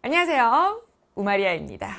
안녕하세요. 우마리아입니다.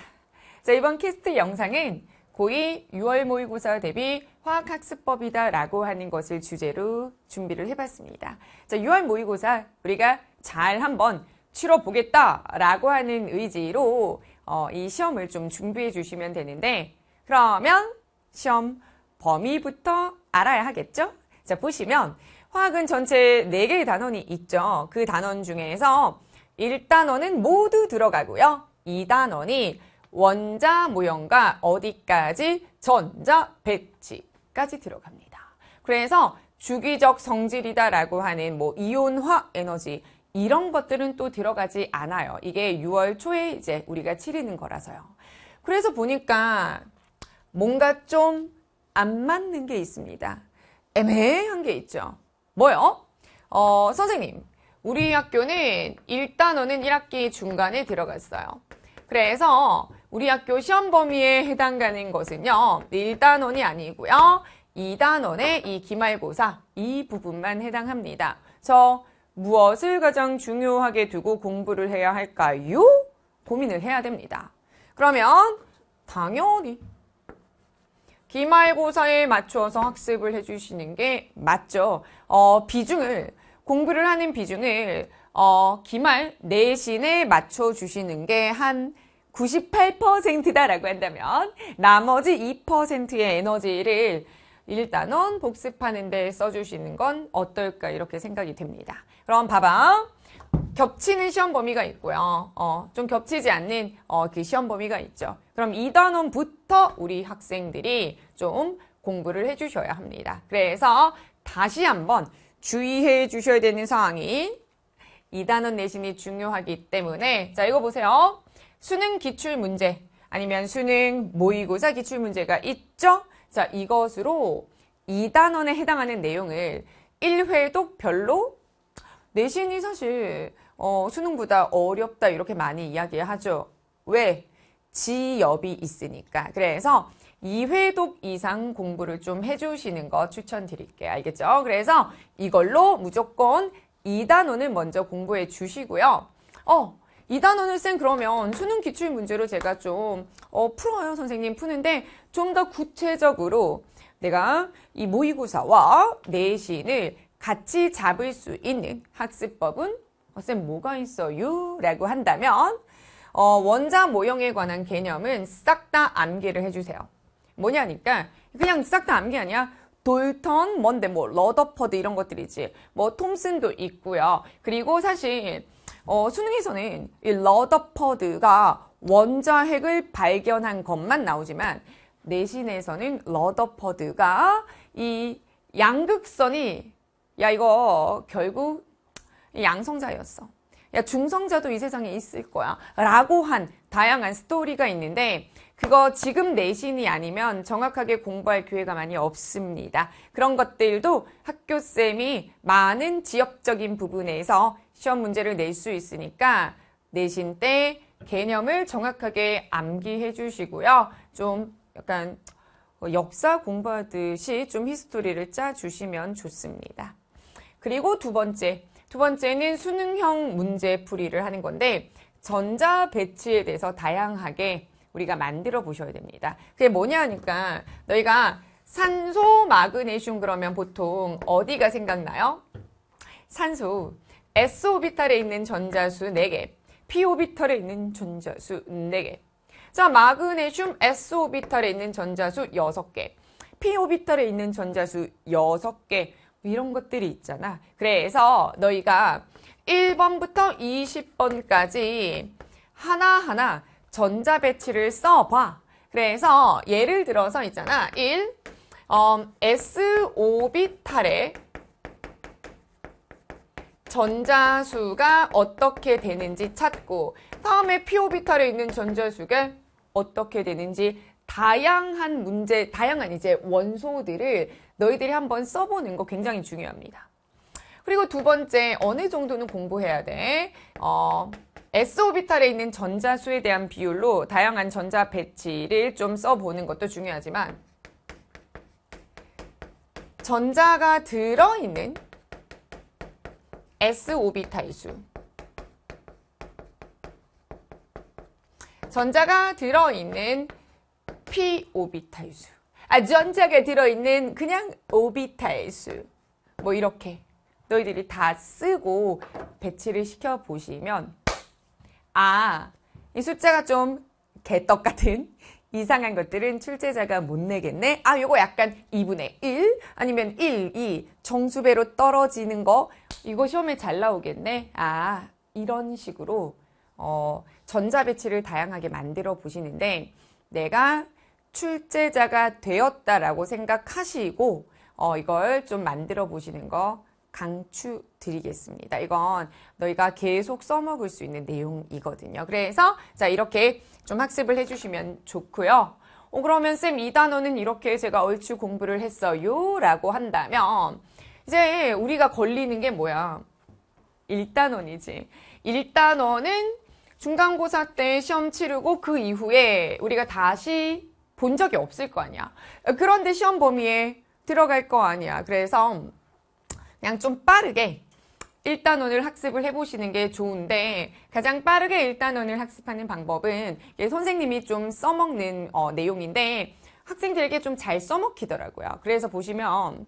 자, 이번 키스트 영상은 고2 6월 모의고사 대비 화학학습법이다 라고 하는 것을 주제로 준비를 해봤습니다. 자, 6월 모의고사 우리가 잘 한번 치러보겠다 라고 하는 의지로 어, 이 시험을 좀 준비해 주시면 되는데 그러면 시험 범위부터 알아야 하겠죠? 자, 보시면 화학은 전체 4개의 단원이 있죠. 그 단원 중에서 1단원은 모두 들어가고요. 2단원이 원자 모형과 어디까지 전자 배치까지 들어갑니다. 그래서 주기적 성질이다라고 하는 뭐 이온화 에너지 이런 것들은 또 들어가지 않아요. 이게 6월 초에 이제 우리가 치르는 거라서요. 그래서 보니까 뭔가 좀 안 맞는 게 있습니다. 애매한 게 있죠. 뭐요? 어, 선생님, 우리 학교는 1단원은 1학기 중간에 들어갔어요. 그래서 우리 학교 시험 범위에 해당하는 것은요. 1단원이 아니고요. 2단원의 이 기말고사 이 부분만 해당합니다. 그래서 무엇을 가장 중요하게 두고 공부를 해야 할까요? 고민을 해야 됩니다. 그러면 당연히 기말고사에 맞춰서 학습을 해주시는 게 맞죠. 어, 비중을 공부를 하는 비중을 어, 기말 내신에 맞춰주시는 게 한 98%다라고 한다면 나머지 2%의 에너지를 일단원 복습하는 데 써주시는 건 어떨까 이렇게 생각이 됩니다. 그럼 봐봐. 겹치는 시험 범위가 있고요. 어, 좀 겹치지 않는 어, 그 시험 범위가 있죠. 그럼 이단원부터 우리 학생들이 좀 공부를 해주셔야 합니다. 그래서 다시 한번 주의해 주셔야 되는 사항이 이 단원 내신이 중요하기 때문에 자 이거 보세요. 수능 기출 문제 아니면 수능 모의고사 기출 문제가 있죠? 자 이것으로 이단원에 해당하는 내용을 1회독 별로 내신이 사실 어, 수능보다 어렵다 이렇게 많이 이야기하죠. 왜? 지엽이 있으니까. 그래서 2회독 이상 공부를 좀 해주시는 거 추천드릴게요. 알겠죠? 그래서 이걸로 무조건 2단원을 먼저 공부해 주시고요. 어, 2단원을 쓴 그러면 수능 기출 문제로 제가 좀 어, 풀어요 선생님 푸는데 좀 더 구체적으로 내가 이 모의고사와 내신을 같이 잡을 수 있는 학습법은 어, 쌤 뭐가 있어요? 라고 한다면 어, 원자 모형에 관한 개념은 싹 다 암기를 해주세요. 뭐냐니까 그냥 싹 다 암기 아니야. 돌턴, 뭔데 뭐 러더퍼드 이런 것들이지. 뭐 톰슨도 있고요. 그리고 사실 어, 수능에서는 이 러더퍼드가 원자핵을 발견한 것만 나오지만 내신에서는 러더퍼드가 이 양극선이 야 이거 결국 양성자였어. 야 중성자도 이 세상에 있을 거야 라고 한 다양한 스토리가 있는데 그거 지금 내신이 아니면 정확하게 공부할 기회가 많이 없습니다. 그런 것들도 학교쌤이 많은 지역적인 부분에서 시험 문제를 낼 수 있으니까 내신 때 개념을 정확하게 암기해 주시고요. 좀 약간 역사 공부하듯이 좀 히스토리를 짜 주시면 좋습니다. 그리고 두 번째, 두 번째는 수능형 문제 풀이를 하는 건데 전자 배치에 대해서 다양하게 우리가 만들어 보셔야 됩니다. 그게 뭐냐 하니까 너희가 산소 마그네슘 그러면 보통 어디가 생각나요? 산소 S 오비탈에 있는 전자수 4개, P 오비탈에 있는 전자수 4개. 자, 마그네슘 S 오비탈에 있는 전자수 6개, P 오비탈에 있는 전자수 6개 뭐 이런 것들이 있잖아. 그래서 너희가 1번부터 20번까지 하나하나 전자 배치를 써봐. 그래서 예를 들어서 있잖아. 1. 어, 음, S 오비탈의 전자수가 어떻게 되는지 찾고 다음에 P 오비탈에 있는 전자수가 어떻게 되는지 다양한 문제, 다양한 이제 원소들을 너희들이 한번 써보는 거 굉장히 중요합니다. 그리고 두 번째, 어느 정도는 공부해야 돼? 어, S오비탈에 있는 전자수에 대한 비율로 다양한 전자 배치를 좀 써보는 것도 중요하지만 전자가 들어있는 S오비탈 수 전자가 들어있는 P오비탈 수 아, 전자가 들어있는 그냥 오비탈 수 뭐 이렇게 너희들이 다 쓰고 배치를 시켜보시면 아, 이 숫자가 좀 개떡 같은 이상한 것들은 출제자가 못 내겠네. 아, 요거 약간 2분의 1 아니면 1, 2 정수배로 떨어지는 거 이거 시험에 잘 나오겠네. 아, 이런 식으로 어, 전자 배치를 다양하게 만들어 보시는데 내가 출제자가 되었다라고 생각하시고 어, 이걸 좀 만들어 보시는 거 강추드리겠습니다. 이건 너희가 계속 써먹을 수 있는 내용이거든요. 그래서 자 이렇게 좀 학습을 해주시면 좋고요. 어, 그러면 쌤 이 단어는 이렇게 제가 얼추 공부를 했어요 라고 한다면 이제 우리가 걸리는 게 뭐야? 1단원이지. 1단원은 중간고사 때 시험 치르고 그 이후에 우리가 다시 본 적이 없을 거 아니야. 그런데 시험 범위에 들어갈 거 아니야. 그래서 그냥 좀 빠르게 1단원을 학습을 해보시는 게 좋은데 가장 빠르게 1단원을 학습하는 방법은 선생님이 좀 써먹는 어, 내용인데 학생들에게 좀 잘 써먹히더라고요. 그래서 보시면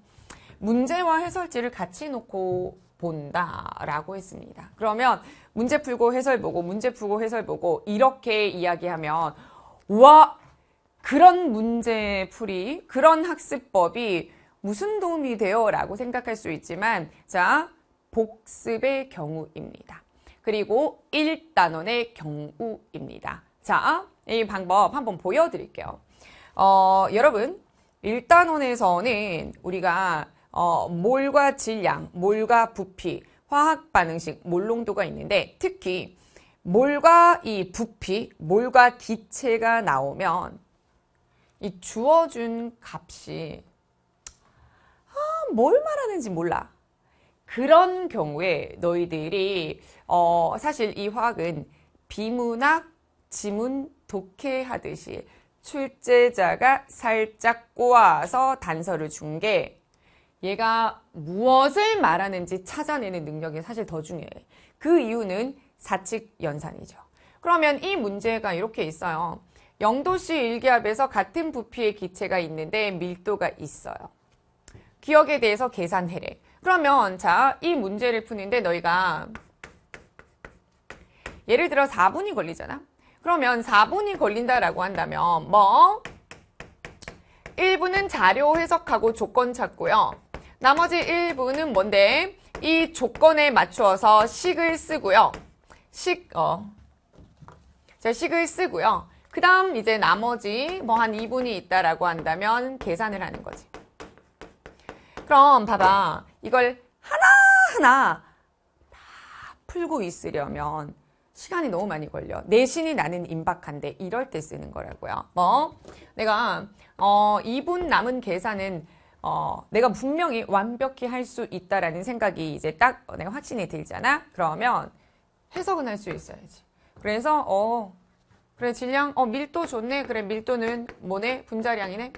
문제와 해설지를 같이 놓고 본다라고 했습니다. 그러면 문제 풀고 해설 보고 문제 풀고 해설 보고 이렇게 이야기하면 와 그런 문제 풀이 그런 학습법이 무슨 도움이 돼요? 라고 생각할 수 있지만, 자, 복습의 경우입니다. 그리고 1단원의 경우입니다. 자, 이 방법 한번 보여드릴게요. 어, 여러분, 1단원에서는 우리가 어, 몰과 질량, 몰과 부피, 화학 반응식, 몰농도가 있는데 특히 몰과 이 부피, 몰과 기체가 나오면 이 주어준 값이 뭘 말하는지 몰라. 그런 경우에 너희들이 어, 사실 이 화학은 비문학, 지문, 독해하듯이 출제자가 살짝 꼬아서 단서를 준 게 얘가 무엇을 말하는지 찾아내는 능력이 사실 더 중요해. 그 이유는 사칙 연산이죠. 그러면 이 문제가 이렇게 있어요. 영도시 일기압에서 같은 부피의 기체가 있는데 밀도가 있어요. 기억에 대해서 계산해래. 그러면 자, 이 문제를 푸는데 너희가 예를 들어 4분이 걸리잖아. 그러면 4분이 걸린다라고 한다면 뭐 1분은 자료 해석하고 조건 찾고요. 나머지 1분은 뭔데? 이 조건에 맞추어서 식을 쓰고요. 식, 어. 자, 식을 쓰고요. 그 다음 이제 나머지 뭐 한 2분이 있다라고 한다면 계산을 하는 거지. 그럼 봐봐. 이걸 하나하나 다 풀고 있으려면 시간이 너무 많이 걸려. 내신이 나는 임박한데 이럴 때 쓰는 거라고요. 뭐 내가 어 2분 남은 계산은 어 내가 분명히 완벽히 할 수 있다라는 생각이 이제 딱 내가 확신이 들잖아. 그러면 해석은 할 수 있어야지. 그래서 어 그래 질량 어 밀도 좋네. 그래 밀도는 뭐네 분자량이네.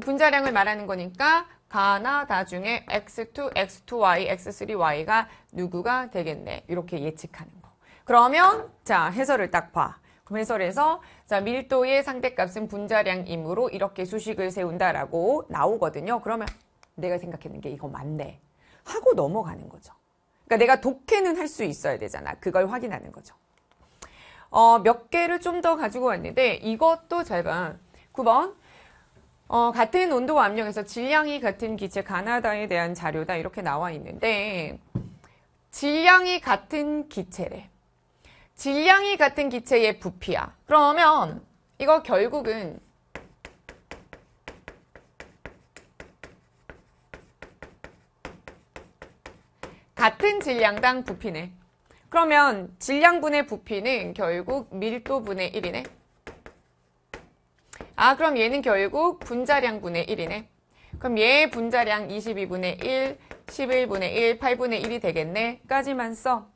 분자량을 말하는 거니까 가나 다중에 x2, x2y, x3y가 누구가 되겠네. 이렇게 예측하는 거. 그러면 자 해설을 딱 봐. 그럼 해설에서 자 밀도의 상대값은 분자량이므로 이렇게 수식을 세운다라고 나오거든요. 그러면 내가 생각했는 게 이거 맞네. 하고 넘어가는 거죠. 그러니까 내가 독해는 할 수 있어야 되잖아. 그걸 확인하는 거죠. 어, 몇 개를 좀 더 가지고 왔는데 이것도 잘 봐. 9번 어, 같은 온도와 압력에서 질량이 같은 기체 가나다에 대한 자료다 이렇게 나와 있는데 질량이 같은 기체래. 질량이 같은 기체의 부피야. 그러면 이거 결국은 같은 질량당 부피네. 그러면 질량분의 부피는 결국 밀도분의 1이네. 아 그럼 얘는 결국 분자량 분의 1이네. 그럼 얘 분자량 22분의 1, 11분의 1, 8분의 1이 되겠네. 까지만 써.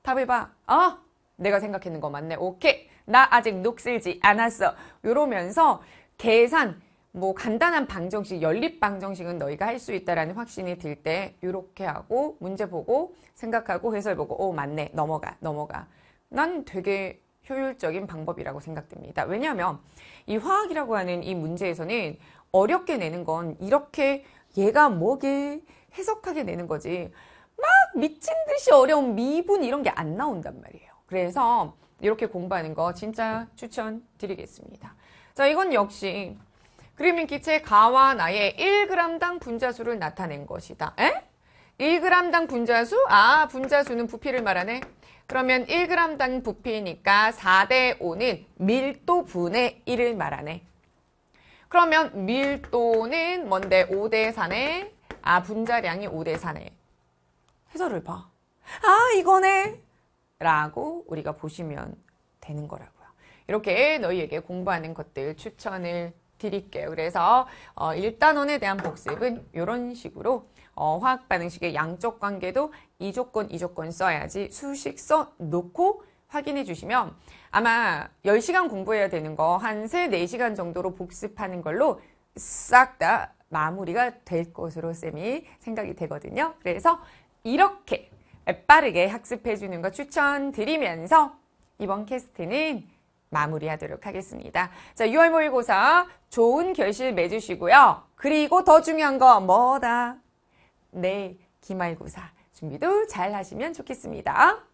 답을 봐. 아 내가 생각했는 거 맞네. 오케이. 나 아직 녹슬지 않았어. 이러면서 계산, 뭐 간단한 방정식, 연립 방정식은 너희가 할 수 있다라는 확신이 들 때 이렇게 하고 문제 보고 생각하고 해설 보고 오 맞네 넘어가 넘어가. 난 되게 효율적인 방법이라고 생각됩니다. 왜냐하면 이 화학이라고 하는 이 문제에서는 어렵게 내는 건 이렇게 얘가 뭐게 해석하게 내는 거지 막 미친 듯이 어려운 미분 이런 게 안 나온단 말이에요. 그래서 이렇게 공부하는 거 진짜 추천드리겠습니다. 자, 이건 역시 그림밍 기체 가와 나의 1g당 분자수를 나타낸 것이다. 에? 1g당 분자수? 아, 분자수는 부피를 말하네. 그러면 1g당 부피니까 4대 5는 밀도 분의 1을 말하네. 그러면 밀도는 뭔데? 5대 4네. 아, 분자량이 5대 4네. 해설을 봐. 아, 이거네. 라고 우리가 보시면 되는 거라고요. 이렇게 너희에게 공부하는 것들 추천을 드릴게요. 그래서 어, 1단원에 대한 복습은 이런 식으로 어, 화학 반응식의 양적 관계도 이 조건 이 조건 써야지 수식 써 놓고 확인해 주시면 아마 10시간 공부해야 되는 거 한 3, 4시간 정도로 복습하는 걸로 싹 다 마무리가 될 것으로 쌤이 생각이 되거든요. 그래서 이렇게 빠르게 학습해 주는 거 추천드리면서 이번 캐스트는 마무리하도록 하겠습니다. 자, 6월 모의고사 좋은 결실 맺으시고요. 그리고 더 중요한 거 뭐다? 네, 기말고사 준비도 잘 하시면 좋겠습니다.